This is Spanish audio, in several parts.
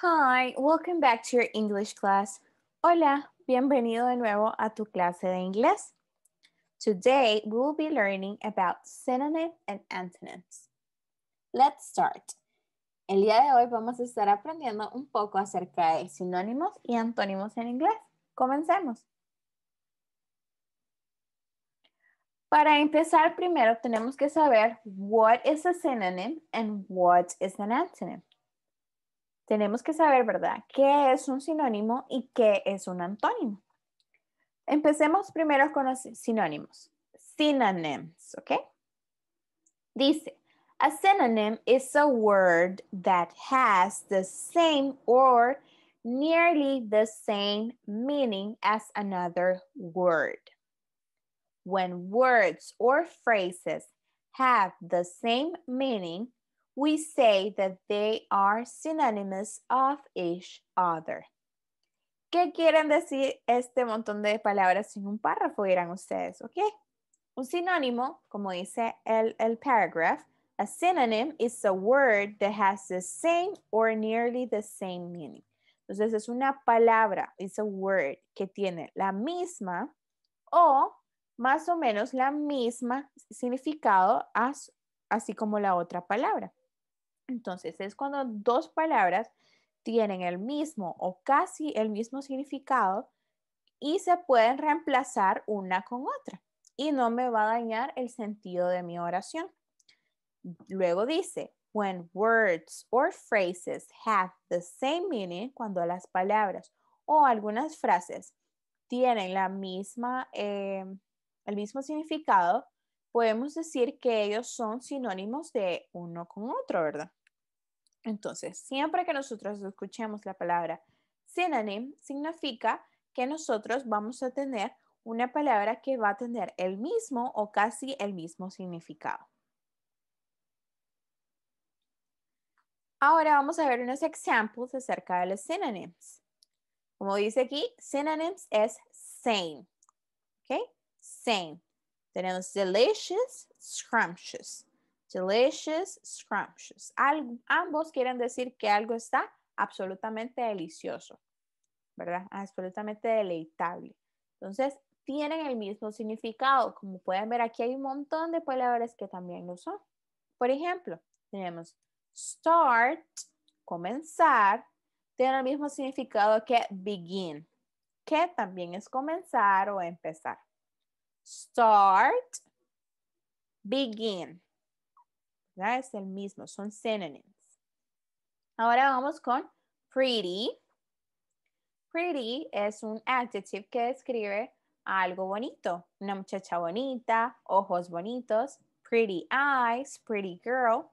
Hi, welcome back to your English class. Hola, bienvenido de nuevo a tu clase de inglés. Today we will be learning about synonyms and antonyms. Let's start. El día de hoy vamos a estar aprendiendo un poco acerca de sinónimos y antónimos en inglés. Comencemos. Para empezar, primero tenemos que saber what is a synonym and what is an antonym tenemos que saber, ¿verdad?, qué es un sinónimo y qué es un antónimo. Empecemos primero con los sinónimos. Synonyms, ¿ok? Dice, a synonym is a word that has the same or nearly the same meaning as another word. When words or phrases have the same meaning, we say that they are synonymous of each other. ¿Qué quieren decir este montón de palabras en un párrafo? Dirán ustedes, ¿ok? Un sinónimo, como dice el, el paragraph, a synonym is a word that has the same or nearly the same meaning. Entonces es una palabra, it's a word, que tiene la misma o más o menos la misma significado así como la otra palabra. Entonces es cuando dos palabras tienen el mismo o casi el mismo significado y se pueden reemplazar una con otra y no me va a dañar el sentido de mi oración. Luego dice, when words or phrases have the same meaning, cuando las palabras o algunas frases tienen la misma, eh, el mismo significado, podemos decir que ellos son sinónimos de uno con otro, ¿verdad? Entonces, siempre que nosotros escuchemos la palabra synonym, significa que nosotros vamos a tener una palabra que va a tener el mismo o casi el mismo significado. Ahora vamos a ver unos ejemplos acerca de los synonyms. Como dice aquí, synonyms es same. ¿Ok? Same. Tenemos delicious, scrumptious. Delicious, scrumptious. ambos quieren decir que algo está absolutamente delicioso, ¿verdad? Absolutamente deleitable. Entonces, tienen el mismo significado. Como pueden ver, aquí hay un montón de palabras que también lo son. Por ejemplo, tenemos start, comenzar, tiene el mismo significado que begin, que también es comenzar o empezar. Start, begin. Es el mismo, son synonyms. Ahora vamos con pretty. Pretty es un adjective que describe algo bonito, una muchacha bonita, ojos bonitos, pretty eyes, pretty girl.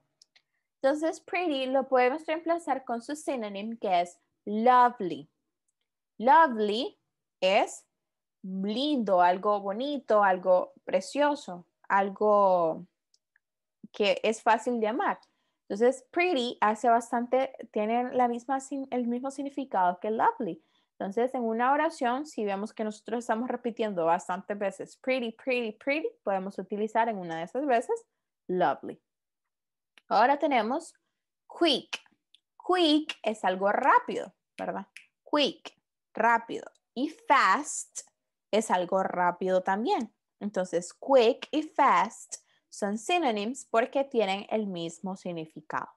Entonces, pretty lo podemos reemplazar con su synonym que es lovely. Lovely es lindo, algo bonito, algo precioso, algo que es fácil de amar. Entonces, pretty hace bastante, tienen la misma, el mismo significado que lovely. Entonces, en una oración, si vemos que nosotros estamos repitiendo bastantes veces pretty, pretty, pretty, podemos utilizar en una de esas veces lovely. Ahora tenemos quick. Quick es algo rápido, ¿verdad? Quick, rápido. Y fast es algo rápido también. Entonces, quick y fast son synonyms porque tienen el mismo significado.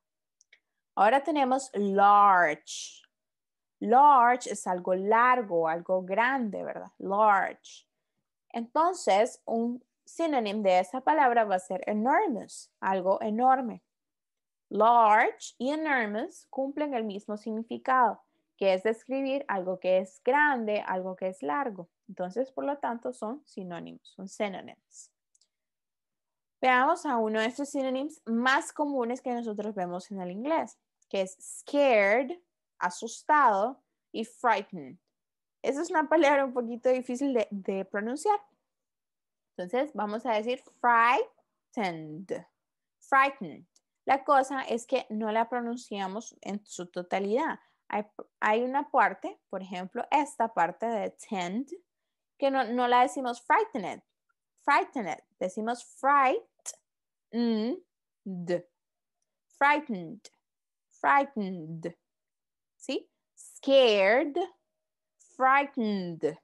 Ahora tenemos large. Large es algo largo, algo grande, ¿verdad? Large. Entonces, un sinónimo de esa palabra va a ser enormous, algo enorme. Large y enormous cumplen el mismo significado, que es describir algo que es grande, algo que es largo. Entonces, por lo tanto, son sinónimos, son synonyms. Veamos a uno de estos synonyms más comunes que nosotros vemos en el inglés, que es scared, asustado y frightened. Esa es una palabra un poquito difícil de, pronunciar. Entonces vamos a decir frightened. Frightened. La cosa es que no la pronunciamos en su totalidad. Hay, una parte, por ejemplo, esta parte de tend, que no, no la decimos frightened. Frightened. Decimos fright frightened, mm, frightened, frightened. ¿Sí? Scared, frightened,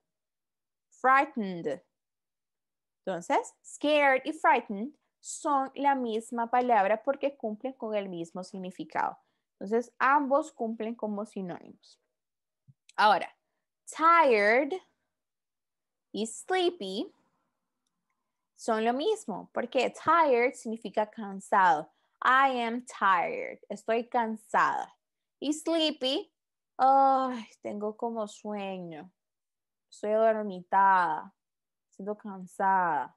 frightened. Entonces, scared y frightened son la misma palabra porque cumplen con el mismo significado. Entonces, ambos cumplen como sinónimos. Ahora, tired y sleepy son lo mismo, porque tired significa cansado. I am tired, estoy cansada. Y sleepy, tengo como sueño, estoy dormitada, siento cansada.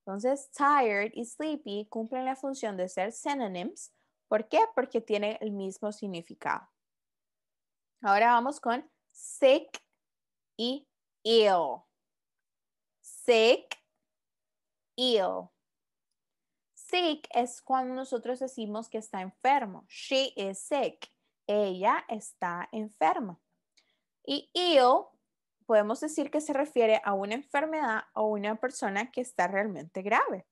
Entonces, tired y sleepy cumplen la función de ser synonyms. ¿Por qué? Porque tienen el mismo significado. Ahora vamos con sick y ill. Sick ill. Sick es cuando nosotros decimos que está enfermo. She is sick. Ella está enferma. Y ill podemos decir que se refiere a una enfermedad o una persona que está realmente grave,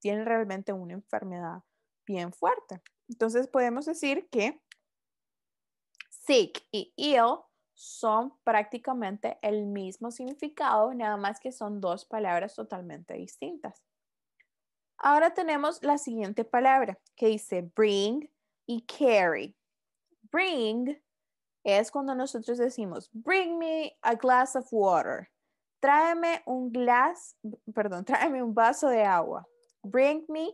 tiene realmente una enfermedad bien fuerte. Entonces podemos decir que sick y ill son prácticamente el mismo significado, nada más que son dos palabras totalmente distintas. Ahora tenemos la siguiente palabra que dice bring y carry. Bring es cuando nosotros decimos, bring me a glass of water. Tráeme un glass, perdón, tráeme un vaso de agua. Bring me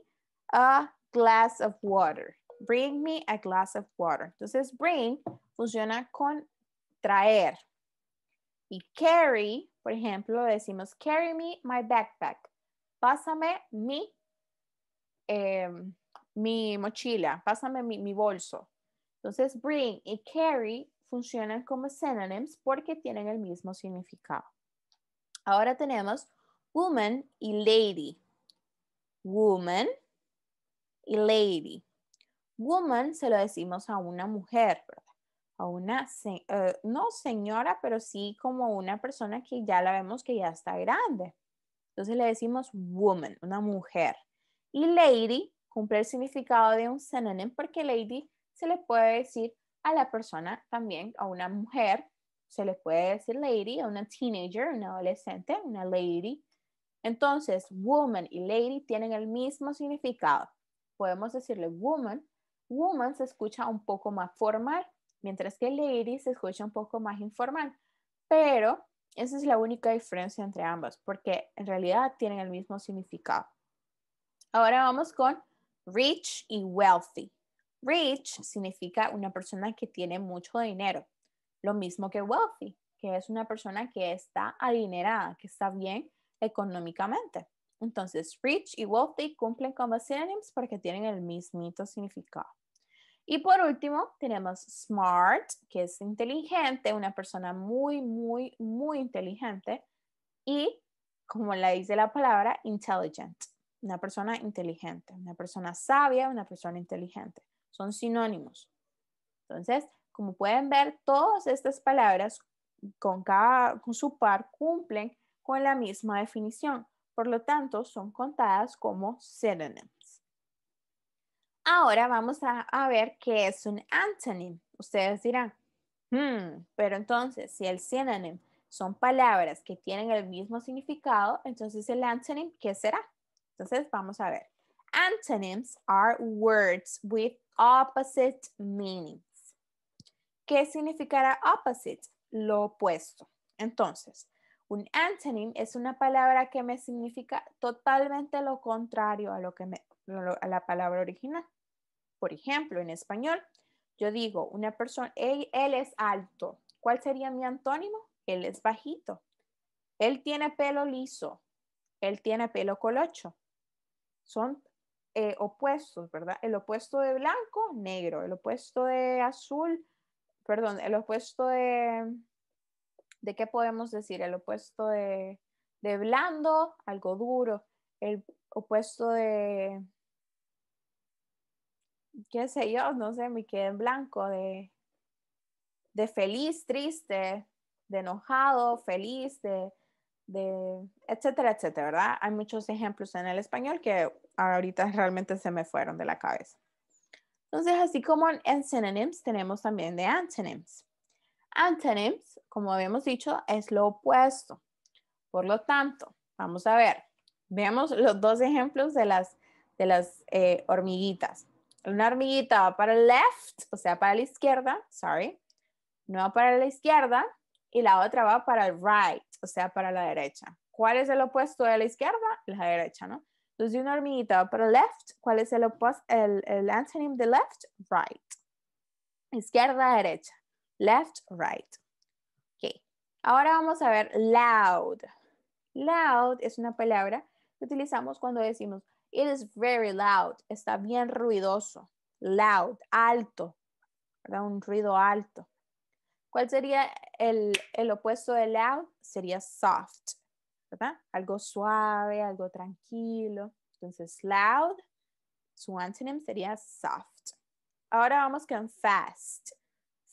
a glass of water. Bring me a glass of water. Entonces, bring funciona con traer. Y carry, por ejemplo, decimos carry me my backpack. Pásame mi, em, mi mochila, pásame mi, bolso. Entonces, bring y carry funcionan como synonyms porque tienen el mismo significado. Ahora tenemos woman y lady. Woman y lady. Woman se lo decimos a una mujer, a una, eh, no señora, pero sí como una persona que ya la vemos que ya está grande. Entonces le decimos woman, una mujer. Y lady cumple el significado de un synonym porque lady se le puede decir a la persona también, a una mujer, se le puede decir lady, a una teenager, una adolescente, una lady. Entonces, woman y lady tienen el mismo significado. Podemos decirle woman. Woman se escucha un poco más formal mientras que el se escucha un poco más informal. Pero esa es la única diferencia entre ambas, porque en realidad tienen el mismo significado. Ahora vamos con rich y wealthy. Rich significa una persona que tiene mucho dinero, lo mismo que wealthy, que es una persona que está adinerada, que está bien económicamente. Entonces, rich y wealthy cumplen como synonyms porque tienen el mismito significado. Y por último, tenemos smart, que es inteligente, una persona muy, muy, muy inteligente. Y, como la dice la palabra, intelligent, una persona inteligente, una persona sabia, una persona inteligente. Son sinónimos. Entonces, como pueden ver, todas estas palabras con cada con su par cumplen con la misma definición. Por lo tanto, son contadas como synonyms. Ahora vamos a, ver qué es un antonym. Ustedes dirán, hmm, pero entonces si el synonym son palabras que tienen el mismo significado, entonces el antonym, ¿qué será? Entonces vamos a ver. Antonyms are words with opposite meanings. ¿Qué significará opposite? Lo opuesto. Entonces, un antonym es una palabra que me significa totalmente lo contrario a lo que me, a la palabra original. Por ejemplo, en español, yo digo, una persona, él, es alto. ¿Cuál sería mi antónimo? Él es bajito. Él tiene pelo liso. Él tiene pelo colocho. Son eh, opuestos, ¿verdad? El opuesto de blanco, negro. El opuesto de azul, perdón, el opuesto de, ¿de qué podemos decir? El opuesto de blando, algo duro. El opuesto de qué sé yo, no sé, me quedé en blanco de, feliz, triste, de enojado, feliz, de, de, etcétera, etcétera, ¿verdad? Hay muchos ejemplos en el español que ahorita realmente se me fueron de la cabeza. Entonces, así como en, synonyms, tenemos también de antonyms. Antonyms, como habíamos dicho, es lo opuesto. Por lo tanto, vamos a ver, veamos los dos ejemplos de las, de las eh, hormiguitas una hormiguita para el left, o sea, para la izquierda, sorry, una para la izquierda y la otra va para el right, o sea, para la derecha. ¿Cuál es el opuesto de la izquierda? La derecha, ¿no? Entonces, una hormiguita va para el left, ¿cuál es el opuesto, el, el antonym de left? Right. Izquierda, derecha. Left, right. Ok. Ahora vamos a ver loud. Loud es una palabra que utilizamos cuando decimos It is very loud. Está bien ruidoso. Loud, alto. ¿verdad? Un ruido alto. ¿Cuál sería el, opuesto de loud? Sería soft, ¿verdad? Algo suave, algo tranquilo. Entonces, loud, su antonym sería soft. Ahora vamos con fast.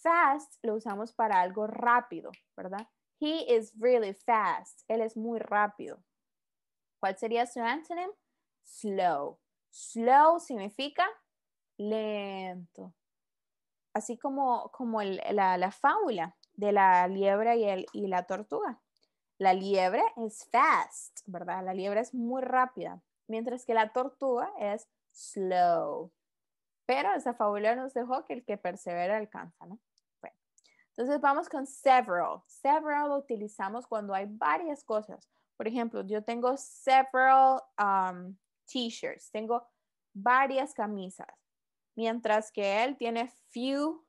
Fast lo usamos para algo rápido, ¿verdad? He is really fast. Él es muy rápido. ¿Cuál sería su antonym? slow. Slow significa lento. Así como, como la, fábula de la liebre y, el, y la tortuga. La liebre es fast, ¿verdad? La liebre es muy rápida, mientras que la tortuga es slow. Pero esa fábula nos dejó que el que persevera alcanza, ¿no? Bueno, entonces vamos con several. Several lo utilizamos cuando hay varias cosas. Por ejemplo, yo tengo several um, t-shirts, tengo varias camisas, mientras que él tiene few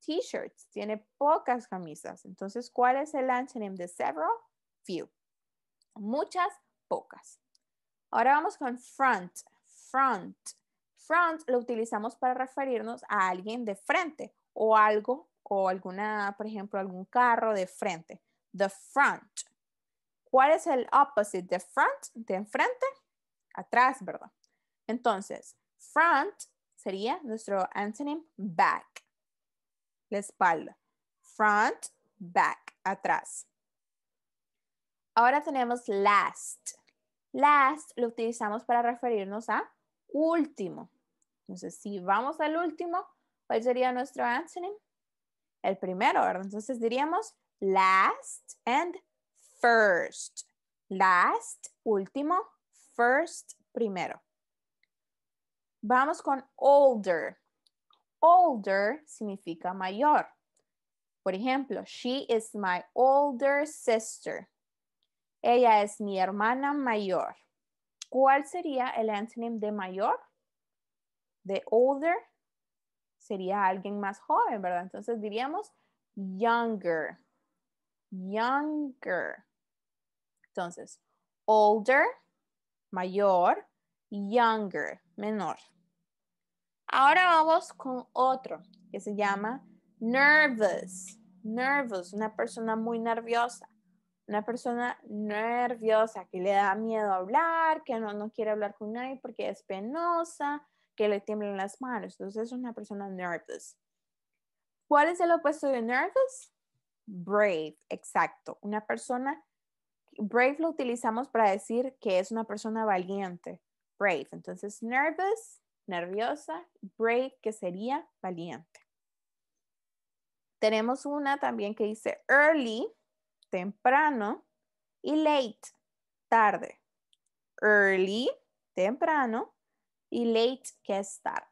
t-shirts, tiene pocas camisas. Entonces, ¿cuál es el antonym de several? Few. Muchas, pocas. Ahora vamos con front. Front. Front lo utilizamos para referirnos a alguien de frente o algo o alguna, por ejemplo, algún carro de frente. The front. ¿Cuál es el opposite de front? De enfrente atrás, ¿verdad? Entonces, front sería nuestro antonym back, la espalda. Front, back, atrás. Ahora tenemos last. Last lo utilizamos para referirnos a último. Entonces, si vamos al último, ¿cuál sería nuestro antonym? El primero, ¿verdad? Entonces diríamos last and first. Last, último, first primero. Vamos con older. Older significa mayor. Por ejemplo, she is my older sister. Ella es mi hermana mayor. ¿Cuál sería el antonym de mayor? De older sería alguien más joven, ¿verdad? Entonces diríamos younger. Younger. Entonces, older mayor, younger, menor. Ahora vamos con otro que se llama nervous. Nervous, una persona muy nerviosa. Una persona nerviosa que le da miedo hablar, que no, no quiere hablar con nadie porque es penosa, que le tiemblan las manos. Entonces es una persona nervous. ¿Cuál es el opuesto de nervous? Brave, exacto. Una persona brave lo utilizamos para decir que es una persona valiente. Brave. Entonces, nervous, nerviosa, brave, que sería valiente. Tenemos una también que dice early, temprano, y late, tarde. Early, temprano, y late, que es tarde.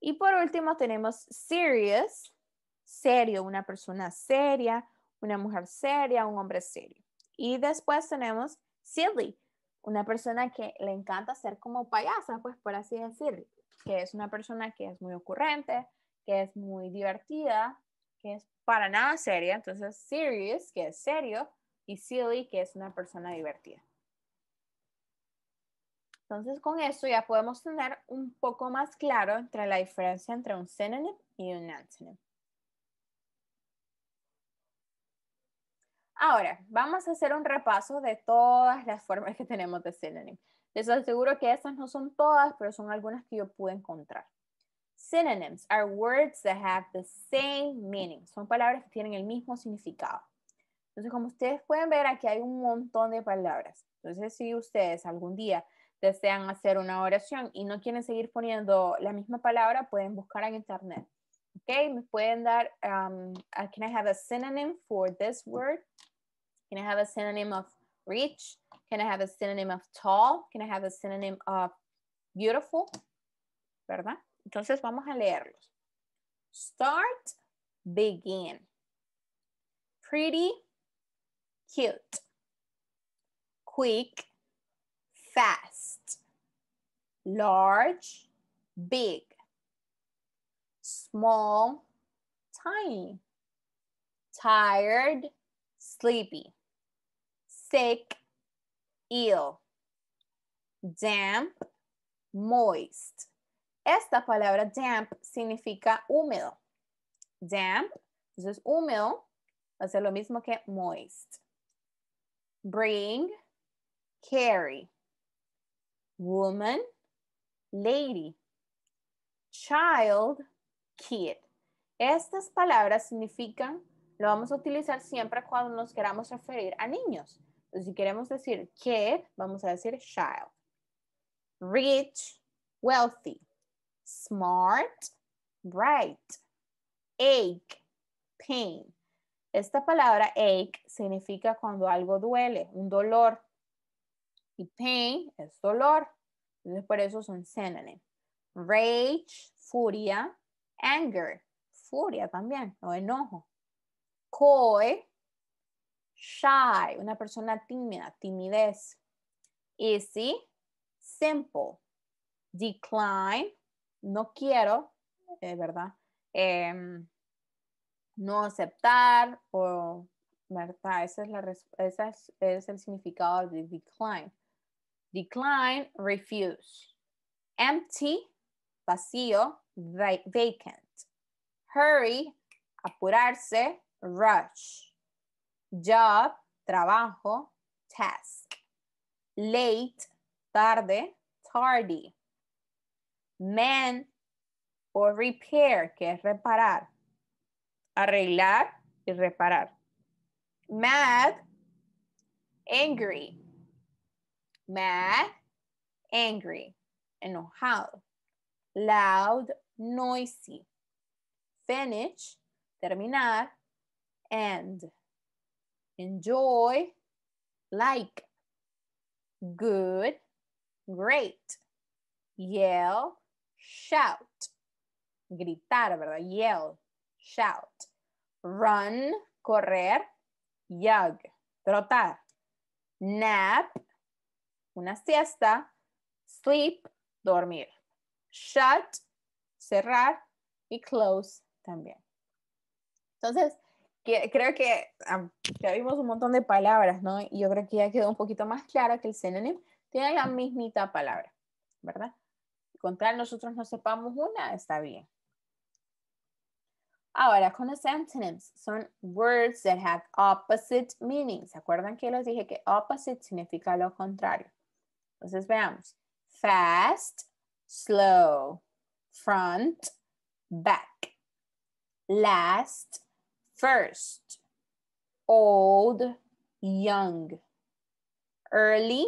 Y por último tenemos serious, serio, una persona seria, una mujer seria, un hombre serio. Y después tenemos silly, una persona que le encanta ser como payasa, pues por así decir, que es una persona que es muy ocurrente, que es muy divertida, que es para nada seria, entonces serious, que es serio, y silly, que es una persona divertida. Entonces con esto ya podemos tener un poco más claro entre la diferencia entre un synonym y un antonym. Ahora, vamos a hacer un repaso de todas las formas que tenemos de synonym. Les aseguro que estas no son todas, pero son algunas que yo pude encontrar. Synonyms are words that have the same meaning. Son palabras que tienen el mismo significado. Entonces, como ustedes pueden ver, aquí hay un montón de palabras. Entonces, si ustedes algún día desean hacer una oración y no quieren seguir poniendo la misma palabra, pueden buscar en internet Okay, me pueden dar, um, uh, can I have a synonym for this word? Can I have a synonym of rich? Can I have a synonym of tall? Can I have a synonym of beautiful? ¿Verdad? Entonces vamos a leerlos. Start, begin. Pretty, cute. Quick, fast. Large, big small, tiny, tired, sleepy, sick, ill, damp, moist. Esta palabra damp significa húmedo. Damp, entonces húmedo va a ser lo mismo que moist. Bring, carry. Woman, lady. Child, kid. Estas palabras significan, lo vamos a utilizar siempre cuando nos queramos referir a niños. si queremos decir kid, vamos a decir child. Rich, wealthy. Smart, bright. Ache, pain. Esta palabra ache significa cuando algo duele, un dolor. Y pain es dolor. Entonces por eso son synonyms. Rage, furia anger, furia también, o enojo. Coy, shy, una persona tímida, timidez. Easy, simple. Decline, no quiero, eh, ¿verdad? Em, no aceptar, o, ¿verdad? Ese es, la, es el significado de decline. Decline, refuse. Empty, vacío vacant. Hurry, apurarse, rush. Job, trabajo, task. Late, tarde, tardy. Man o repair, que es reparar. Arreglar y reparar. Mad, angry. Mad, angry, enojado. Loud, noisy. Finish, terminar. end. enjoy, like, good, great. Yell, shout. Gritar, ¿verdad? Yell, shout. Run, correr. Yug, trotar. Nap, una siesta. Sleep, dormir. Shut, cerrar y close también. Entonces, creo que ya vimos un montón de palabras, ¿no? Y yo creo que ya quedó un poquito más claro que el synonym tiene la mismita palabra, ¿verdad? y nosotros no sepamos una, está bien. Ahora, con los antonyms, son words that have opposite meanings. ¿Se acuerdan que les dije que opposite significa lo contrario? Entonces veamos. Fast, slow front, back, last, first, old, young, early,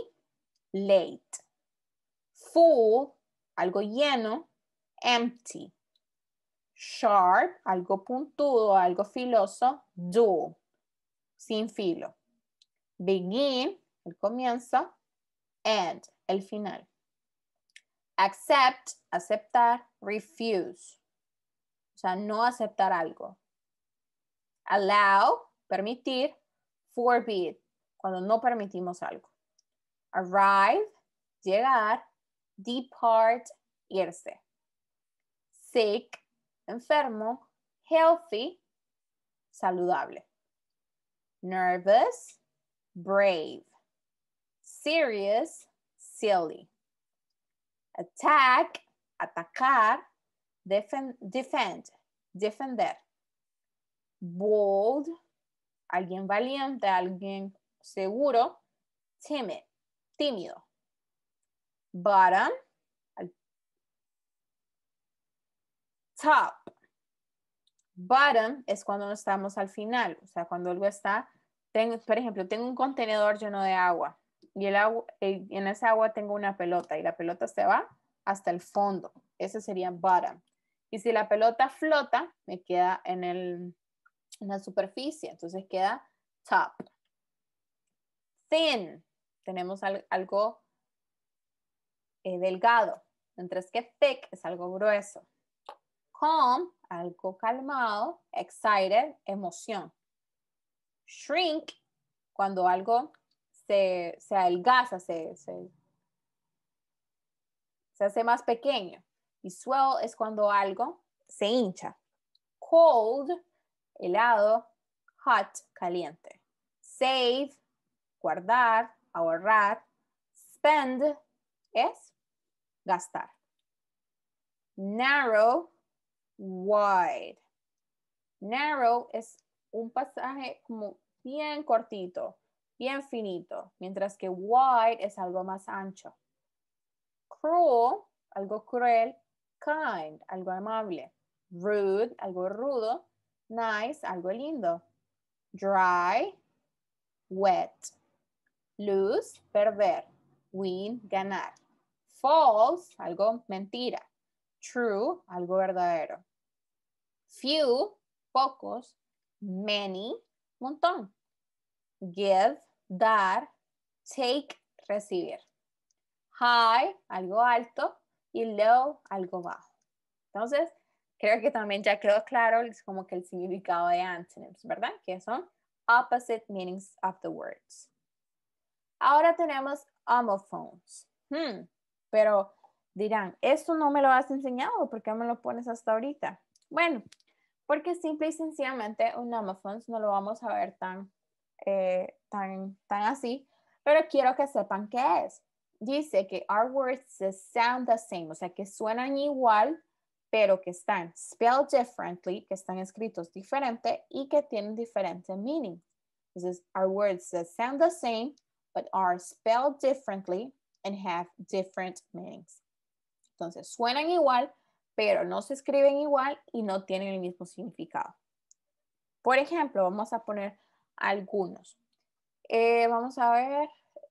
late, full, algo lleno, empty, sharp, algo puntudo, algo filoso, dual, sin filo, begin, el comienzo, end, el final. Accept, aceptar, refuse. O sea, no aceptar algo. Allow, permitir, forbid, cuando no permitimos algo. Arrive, llegar, depart, irse. Sick, enfermo, healthy, saludable. Nervous, brave. Serious, silly attack, atacar, defend, defender. Bold, alguien valiente, alguien seguro. Timid, tímido. Bottom, top. Bottom es cuando no estamos al final, o sea, cuando algo está, por ejemplo, tengo un contenedor lleno de agua y el agua, eh, en esa agua tengo una pelota y la pelota se va hasta el fondo. Ese sería bottom. Y si la pelota flota, me queda en, la superficie. Entonces queda top. Thin. Tenemos algo eh, delgado. Mientras que thick es algo grueso. Calm, algo calmado. Excited, emoción. Shrink, cuando algo se, se adelgaza, se, se hace más pequeño. Y swell es cuando algo se hincha. Cold, helado. Hot, caliente. Save, guardar, ahorrar. Spend es gastar. Narrow, wide. Narrow es un pasaje como bien cortito bien finito, mientras que white es algo más ancho. Cruel, algo cruel. Kind, algo amable. Rude, algo rudo. Nice, algo lindo. Dry, wet. Lose, perder. Win, ganar. False, algo mentira. True, algo verdadero. Few, pocos. Many, montón. Give, dar, take, recibir. High, algo alto, y low, algo bajo. Entonces, creo que también ya quedó claro como que el significado de antonyms, ¿verdad? Que son opposite meanings of the words. Ahora tenemos homophones. Hmm, pero dirán, ¿esto no me lo has enseñado? ¿Por qué me lo pones hasta ahorita? Bueno, porque simple y sencillamente un homophones no lo vamos a ver tan eh, tan, así, pero quiero que sepan qué es. Dice que our words sound the same, o sea, que suenan igual, pero que están spelled differently, que están escritos diferente y que tienen diferente meaning. Entonces, our words sound the same, but are spelled differently and have different meanings. Entonces, suenan igual, pero no se escriben igual y no tienen el mismo significado. Por ejemplo, vamos a poner algunos. Eh, vamos a ver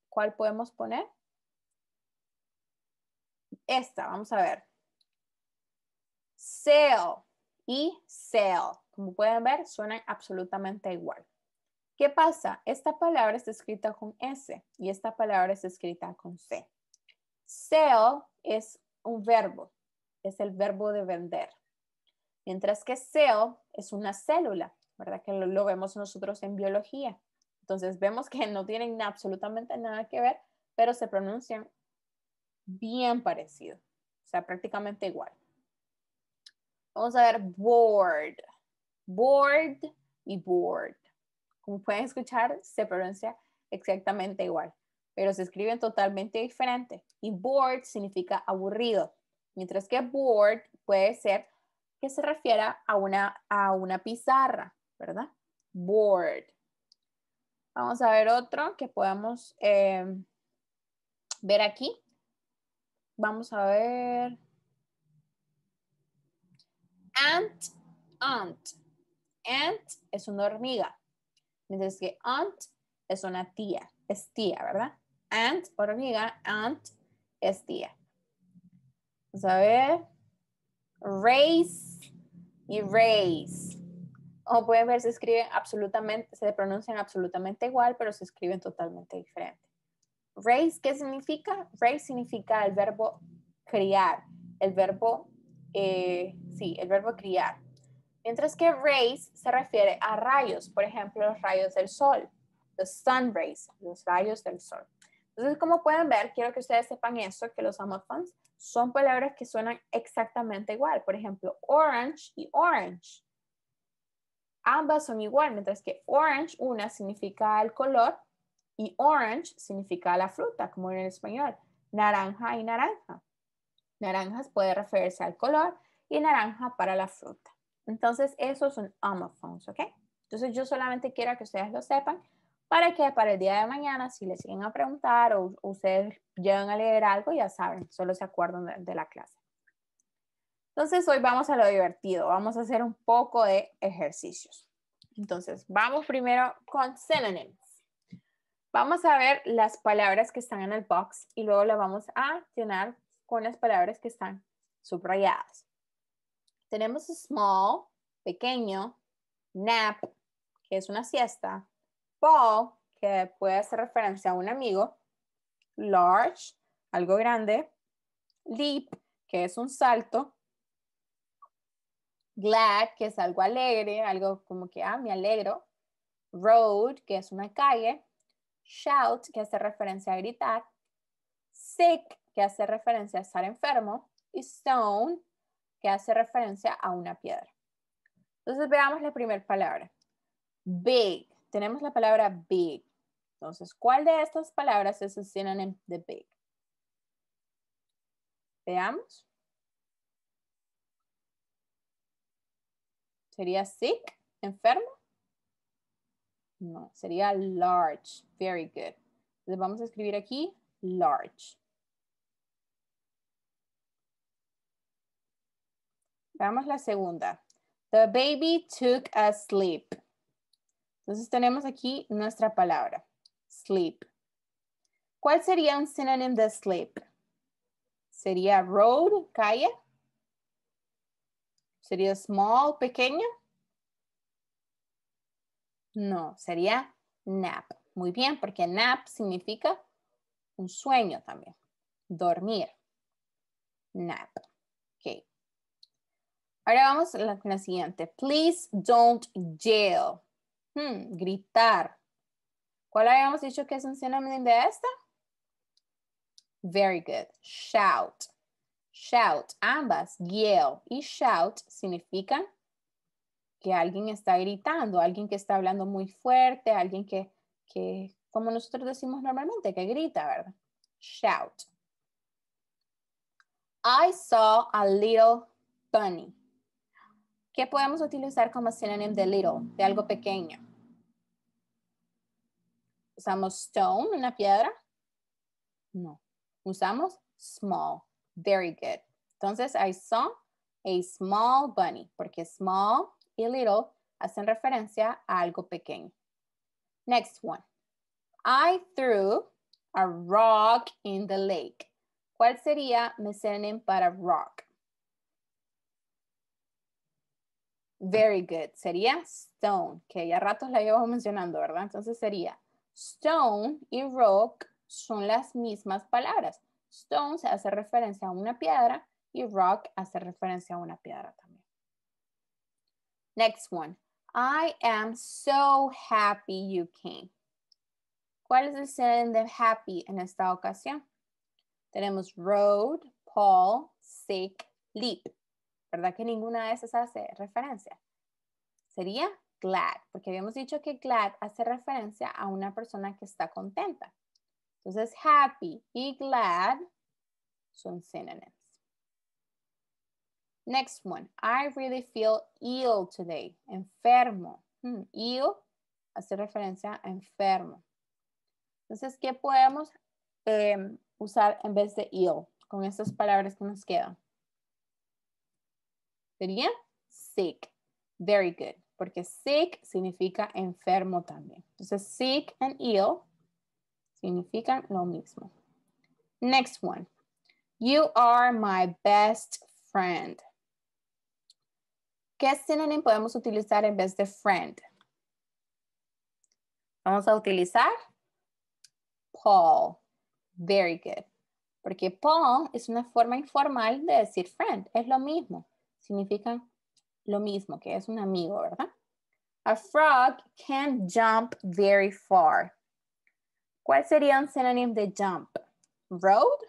cuál podemos poner. Esta, vamos a ver. Sell y sell. Como pueden ver, suenan absolutamente igual. ¿Qué pasa? Esta palabra está escrita con S y esta palabra está escrita con C. Sell es un verbo, es el verbo de vender. Mientras que sell es una célula, ¿verdad? Que lo, vemos nosotros en biología. Entonces vemos que no tienen absolutamente nada que ver, pero se pronuncian bien parecido, o sea, prácticamente igual. Vamos a ver board, board y board. Como pueden escuchar, se pronuncia exactamente igual, pero se escriben totalmente diferente. Y board significa aburrido, mientras que board puede ser que se refiera a una, a una pizarra. ¿verdad? Board. Vamos a ver otro que podamos eh, ver aquí. Vamos a ver. Ant, aunt. Ant es una hormiga. Mientras que aunt es una tía. Es tía, ¿verdad? Ant, hormiga. Ant es tía. Vamos a ver. Race y race. Como pueden ver, se escriben absolutamente, se pronuncian absolutamente igual, pero se escriben totalmente diferente. Raise, ¿qué significa? Raise significa el verbo criar, el verbo, eh, sí, el verbo criar. Mientras que rays se refiere a rayos, por ejemplo, los rayos del sol, The sun rays, los rayos del sol. Entonces, como pueden ver, quiero que ustedes sepan eso, que los homophones son palabras que suenan exactamente igual. Por ejemplo, orange y orange. Ambas son igual, mientras que orange, una significa el color y orange significa la fruta, como en el español. Naranja y naranja. Naranjas puede referirse al color y naranja para la fruta. Entonces, esos son homophones, ¿ok? Entonces, yo solamente quiero que ustedes lo sepan para que para el día de mañana, si les siguen a preguntar o ustedes llegan a leer algo, ya saben, solo se acuerdan de la clase. Entonces hoy vamos a lo divertido, vamos a hacer un poco de ejercicios. Entonces vamos primero con synonyms. Vamos a ver las palabras que están en el box y luego las vamos a llenar con las palabras que están subrayadas. Tenemos small, pequeño, nap, que es una siesta, ball, que puede hacer referencia a un amigo, large, algo grande, leap, que es un salto, Glad, que es algo alegre, algo como que, ah, me alegro. Road, que es una calle. Shout, que hace referencia a gritar. Sick, que hace referencia a estar enfermo. Y stone, que hace referencia a una piedra. Entonces veamos la primera palabra. Big. Tenemos la palabra big. Entonces, ¿cuál de estas palabras es el sinónimo de big? Veamos. ¿Sería sick? ¿Enfermo? No, sería large. Very good. Entonces vamos a escribir aquí large. Veamos la segunda. The baby took a sleep. Entonces tenemos aquí nuestra palabra, sleep. ¿Cuál sería un synonym de sleep? Sería road, calle. ¿Sería small, pequeño? No, sería nap. Muy bien, porque nap significa un sueño también. Dormir. Nap. Ok. Ahora vamos a la, siguiente. Please don't yell. Hmm, gritar. ¿Cuál habíamos dicho que es un sinónimo de esta? Very good. Shout shout, ambas, yell y shout significan que alguien está gritando, alguien que está hablando muy fuerte, alguien que, como nosotros decimos normalmente, que grita, ¿verdad? Shout. I saw a little bunny. ¿Qué podemos utilizar como sinónimo de little, de algo pequeño? ¿Usamos stone, una piedra? No. Usamos small. Very good. Entonces, I saw a small bunny, porque small y little hacen referencia a algo pequeño. Next one. I threw a rock in the lake. ¿Cuál sería mesonym para rock? Very good. Sería stone, que ya ratos la llevo mencionando, ¿verdad? Entonces sería stone y rock son las mismas palabras. Stones hace referencia a una piedra y rock hace referencia a una piedra también. Next one. I am so happy you came. ¿Cuál es el seren de happy en esta ocasión? Tenemos road, Paul, sick, leap. ¿Verdad que ninguna de esas hace referencia? Sería glad, porque habíamos dicho que glad hace referencia a una persona que está contenta. Entonces, happy y glad son synonyms. Next one. I really feel ill today. Enfermo. Hmm. Ill hace referencia a enfermo. Entonces, ¿qué podemos em, usar en vez de ill con estas palabras que nos quedan? Sería sick. Very good. Porque sick significa enfermo también. Entonces, sick and ill Significan lo mismo. Next one. You are my best friend. ¿Qué synonym podemos utilizar en vez de friend? Vamos a utilizar Paul. Very good. Porque Paul es una forma informal de decir friend. Es lo mismo. Significa lo mismo, que es un amigo, ¿verdad? A frog can jump very far. ¿Cuál sería un sinónimo de jump? ¿Road?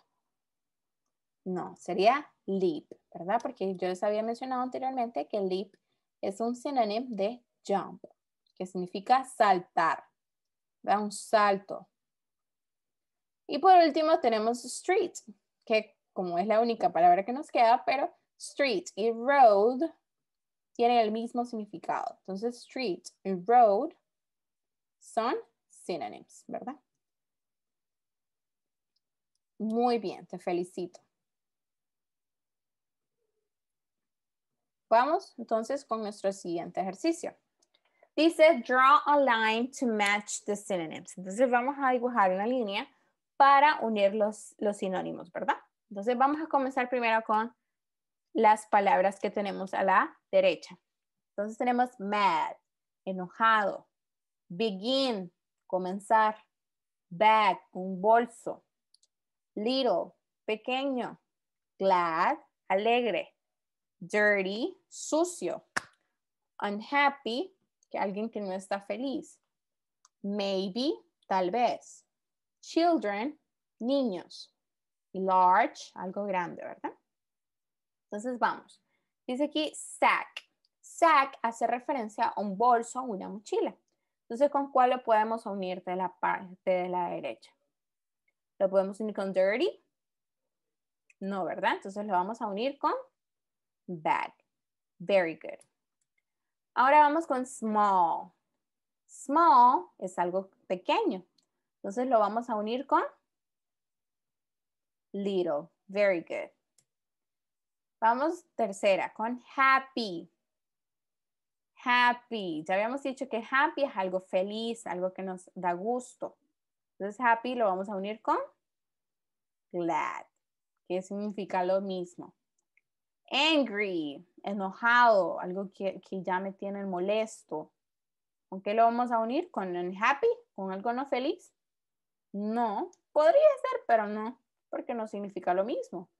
No, sería leap, ¿verdad? Porque yo les había mencionado anteriormente que leap es un sinónimo de jump, que significa saltar, da un salto. Y por último tenemos street, que como es la única palabra que nos queda, pero street y road tienen el mismo significado. Entonces street y road son synonyms, ¿verdad? Muy bien, te felicito. Vamos entonces con nuestro siguiente ejercicio. Dice, draw a line to match the synonyms. Entonces vamos a dibujar una línea para unir los, sinónimos, ¿verdad? Entonces vamos a comenzar primero con las palabras que tenemos a la derecha. Entonces tenemos mad, enojado, begin, comenzar, bag, un bolso, little, pequeño, glad, alegre, dirty, sucio, unhappy, que alguien que no está feliz, maybe, tal vez, children, niños, large, algo grande, ¿verdad? Entonces vamos. Dice aquí sack. Sack hace referencia a un bolso o una mochila. Entonces, ¿con cuál lo podemos unir de la parte de la derecha? Lo podemos unir con dirty. No, ¿verdad? Entonces lo vamos a unir con bad. Very good. Ahora vamos con small. Small es algo pequeño. Entonces lo vamos a unir con little. Very good. Vamos tercera con happy. Happy. Ya habíamos dicho que happy es algo feliz, algo que nos da gusto. Entonces, happy lo vamos a unir con glad, que significa lo mismo. Angry, enojado, algo que, ya me tiene molesto. ¿Con qué lo vamos a unir? ¿Con unhappy? ¿Con algo no feliz? No, podría ser, pero no, porque no significa lo mismo.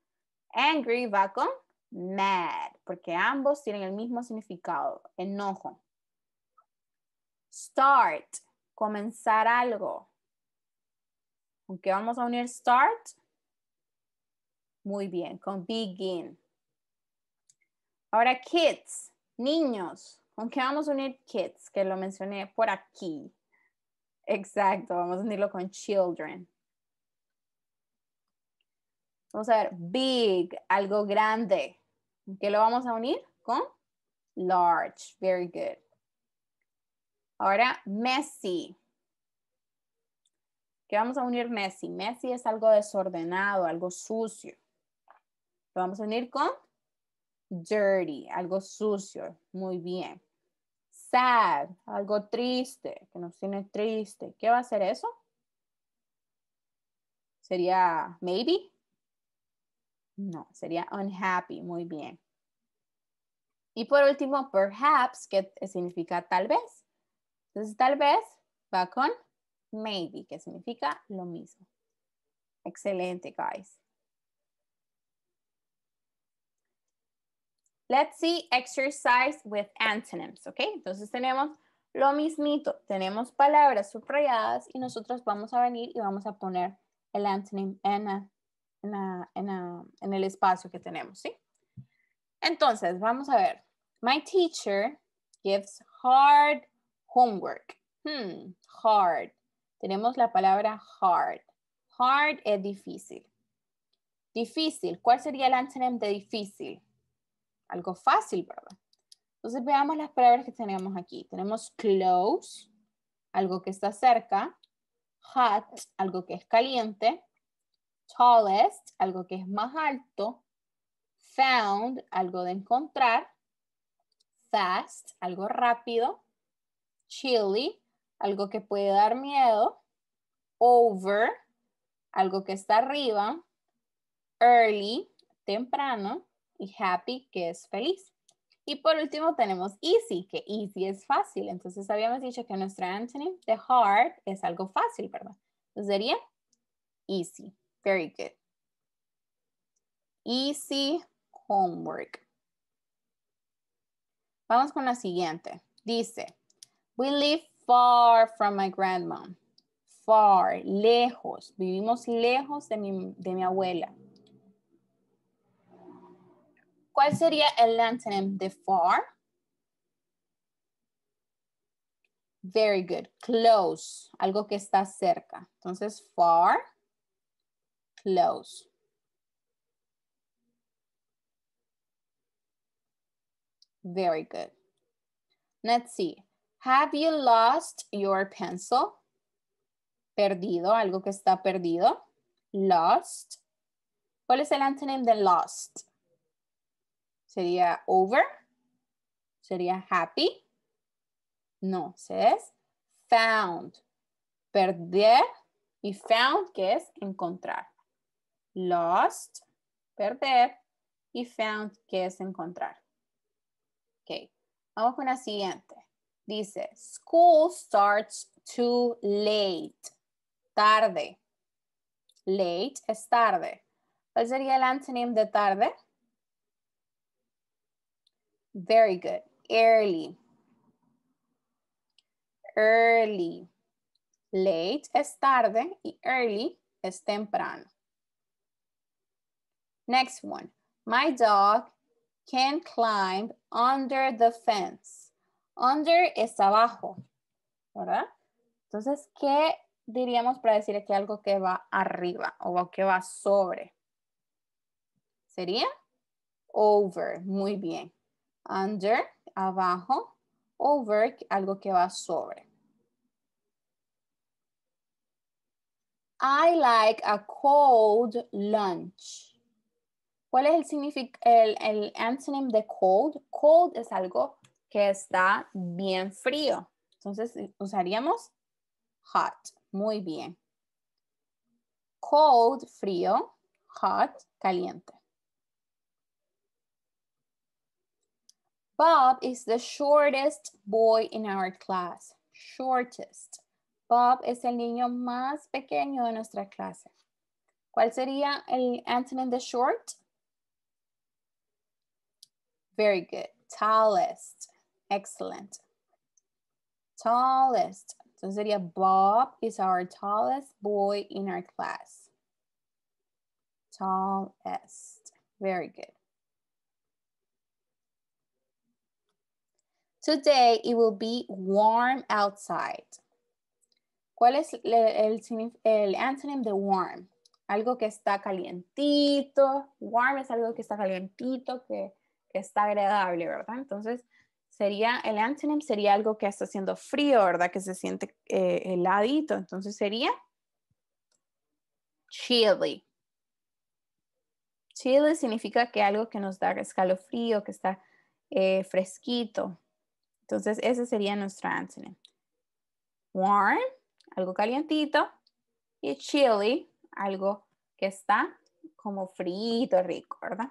Angry va con mad, porque ambos tienen el mismo significado, enojo. Start, comenzar algo. ¿Con qué vamos a unir start? Muy bien, con begin. Ahora kids, niños. ¿Con qué vamos a unir kids? Que lo mencioné por aquí. Exacto, vamos a unirlo con children. Vamos a ver, big, algo grande. ¿Con qué lo vamos a unir? Con large. Very good. Ahora, messy. ¿Qué vamos a unir Messi? Messi es algo desordenado, algo sucio. Lo vamos a unir con dirty, algo sucio. Muy bien. Sad, algo triste, que nos tiene triste. ¿Qué va a ser eso? Sería maybe. No, sería unhappy. Muy bien. Y por último, perhaps, ¿qué significa tal vez. Entonces, tal vez va con maybe, que significa lo mismo. Excelente, guys. Let's see exercise with antonyms, ¿ok? Entonces tenemos lo mismito, tenemos palabras subrayadas y nosotros vamos a venir y vamos a poner el antonym en, en el espacio que tenemos, ¿sí? Entonces, vamos a ver. My teacher gives hard homework. Hmm, hard tenemos la palabra hard. Hard es difícil. Difícil, ¿cuál sería el antonym de difícil? Algo fácil, ¿verdad? Entonces veamos las palabras que tenemos aquí. Tenemos close, algo que está cerca. Hot, algo que es caliente. Tallest, algo que es más alto. Found, algo de encontrar. Fast, algo rápido. Chilly, algo que puede dar miedo, over, algo que está arriba, early, temprano, y happy, que es feliz. Y por último tenemos easy, que easy es fácil. Entonces habíamos dicho que nuestra Anthony. The hard es algo fácil, ¿verdad? Entonces sería easy. Very good. Easy homework. Vamos con la siguiente. Dice, we live far from my grandma. Far, lejos. Vivimos lejos de mi, abuela. ¿Cuál sería el antonym de far? Very good. Close, algo que está cerca. Entonces, far, close. Very good. Let's see. Have you lost your pencil? Perdido, algo que está perdido. Lost. ¿Cuál es el antonym de lost? Sería over. Sería happy. No, se es found. Perder y found que es encontrar. Lost, perder y found que es encontrar. Ok, vamos con la siguiente. Dice, school starts too late. Tarde. Late es tarde. ¿Cuál sería el antonym de tarde? Very good. Early. Early. Late es tarde y early es temprano. Next one. My dog can climb under the fence. Under es abajo, ¿verdad? Entonces, ¿qué diríamos para decir aquí algo que va arriba o que va sobre? Sería over, muy bien. Under, abajo, over, algo que va sobre. I like a cold lunch. ¿Cuál es el, el, el antonym de cold? Cold es algo que está bien frío. Entonces eh, usaríamos hot, muy bien. Cold, frío, hot, caliente. Bob is the shortest boy in our class. Shortest. Bob es el niño más pequeño de nuestra clase. ¿Cuál sería el antonym de short? Very good. Tallest. Excellent. Tallest. So, sería Bob is our tallest boy in our class. Tallest. Very good. Today it will be warm outside. ¿Cuál es el, el, el antonym de warm? Algo que está calientito. Warm es algo que está calientito, que, que está agradable, ¿verdad? Entonces, sería, el antonym sería algo que está haciendo frío, ¿verdad? Que se siente eh, heladito. Entonces sería chilly. Chilly significa que algo que nos da escalofrío, que está eh, fresquito. Entonces ese sería nuestro antonym. Warm, algo calientito. Y chilly, algo que está como frito, rico, ¿verdad?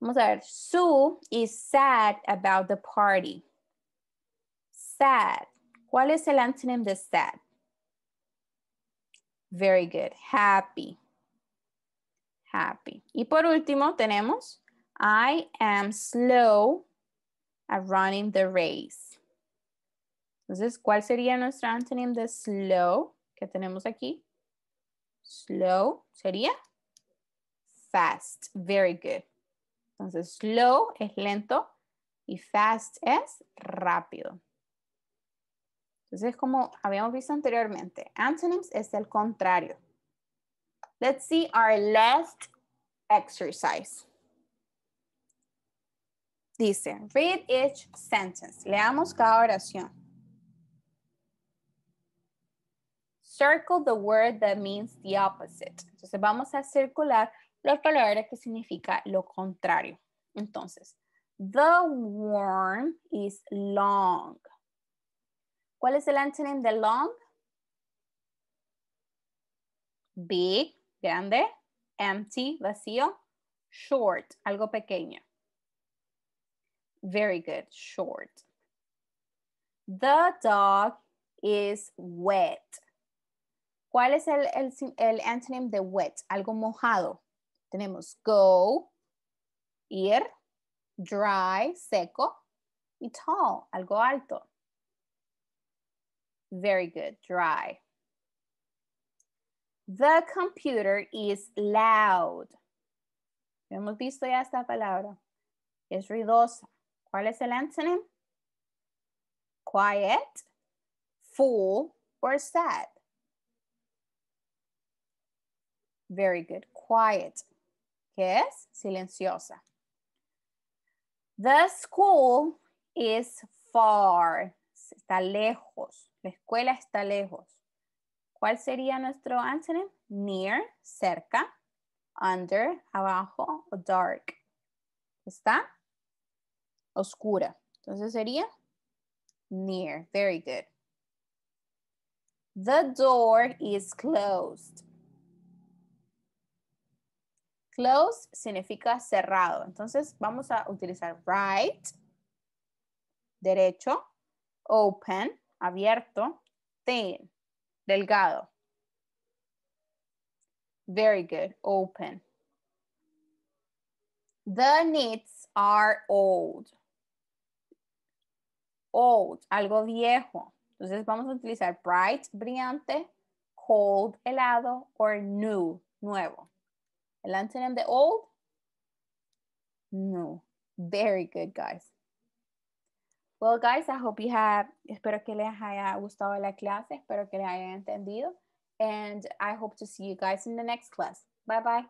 Vamos a ver. Sue is sad about the party. Sad. ¿Cuál es el antonym de sad? Very good. Happy. Happy. Y por último tenemos I am slow at running the race. Entonces, ¿cuál sería nuestro antonym de slow que tenemos aquí? Slow sería fast. Very good. Entonces, slow es lento y fast es rápido. Entonces, como habíamos visto anteriormente, antonyms es el contrario. Let's see our last exercise. Dice, read each sentence. Leamos cada oración. Circle the word that means the opposite. Entonces vamos a circular lo colores que significa lo contrario. Entonces, the worm is long. ¿Cuál es el antonym de long? Big, grande, empty, vacío, short, algo pequeño. Very good, short. The dog is wet. ¿Cuál es el, el, el antonym de wet? Algo mojado. Tenemos go, ir, dry, seco, y tall, algo alto. Very good, dry. The computer is loud. Hemos visto ya esta palabra. Es ruidosa. ¿Cuál es el antonym? Quiet, full, or sad. Very good. Quiet. es silenciosa. The school is far. Está lejos. La escuela está lejos. ¿Cuál sería nuestro antonym? Near, cerca. Under, abajo. O dark. Está oscura. Entonces sería near. Very good. The door is closed. Close significa cerrado. Entonces vamos a utilizar right, derecho, open, abierto, thin, delgado. Very good, open. The knits are old. Old, algo viejo. Entonces vamos a utilizar bright, brillante, cold, helado, or new, nuevo. El antonym, the old? No. Very good, guys. Well, guys, I hope you have, espero que les haya gustado la clase, espero que les haya entendido, and I hope to see you guys in the next class. Bye-bye.